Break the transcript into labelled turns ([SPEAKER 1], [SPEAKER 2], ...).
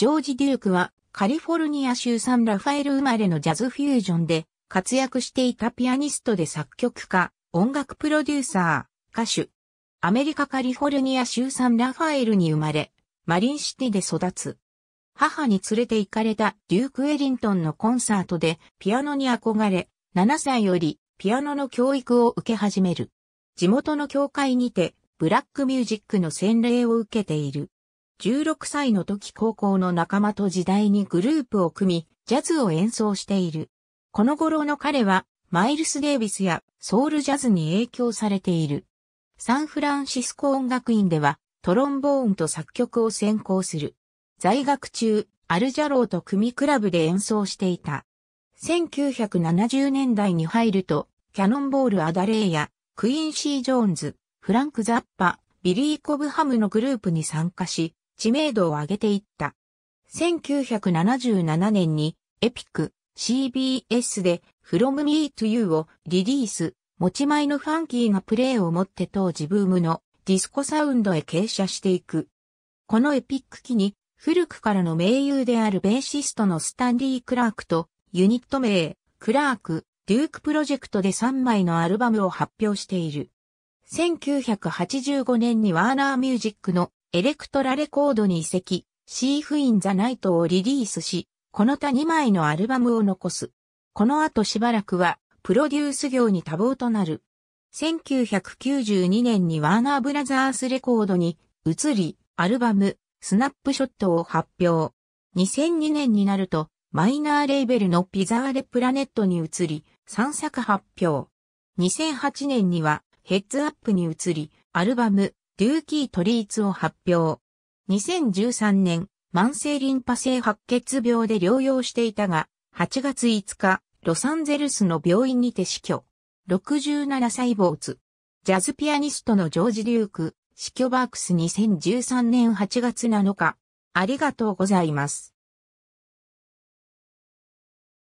[SPEAKER 1] ジョージ・デュークはカリフォルニア州サンラファエル生まれのジャズフュージョンで活躍していたピアニストで作曲家、音楽プロデューサー、歌手。アメリカカリフォルニア州サンラファエルに生まれ、マリンシティで育つ。母に連れて行かれたデューク・エリントンのコンサートでピアノに憧れ、7歳よりピアノの教育を受け始める。地元の教会にてブラックミュージックの洗礼を受けている。16歳の時高校の仲間と時代にグループを組み、ジャズを演奏している。この頃の彼は、マイルス・デイビスやソウルジャズに影響されている。サンフランシスコ音楽院では、トロンボーンと作曲を専攻する。在学中、アルジャローと組クラブで演奏していた。1970年代に入ると、キャノンボール・アダレーや、クインシー・ジョーンズ、フランク・ザッパ、ビリー・コブハムのグループに参加し、知名度を上げていった。1977年にエピック CBS で From Me to You をリリース、持ち前のファンキーなプレイをもって当時ブームのディスコサウンドへ傾斜していく。このエピック期に古くからの名優であるベーシストのスタンリー・クラークとユニット名、クラーク、デュークプロジェクトで3枚のアルバムを発表している。1985年にワーナーミュージックのエレクトラレコードに移籍、シーフインザナイトをリリースし、この他2枚のアルバムを残す。この後しばらくは、プロデュース業に多忙となる。1992年にワーナーブラザースレコードに移り、アルバム、スナップショットを発表。2002年になると、マイナーレーベルのピザーレプラネットに移り、3作発表。2008年には、ヘッズアップに移り、アルバム、デューキートリーツを発表。2013年、慢性リンパ性白血病で療養していたが、8月5日、ロサンゼルスの病院にて死去。67歳没。ジャズピアニストのジョージ・デューク、死去バークス2013年8月7日。ありがとうございます。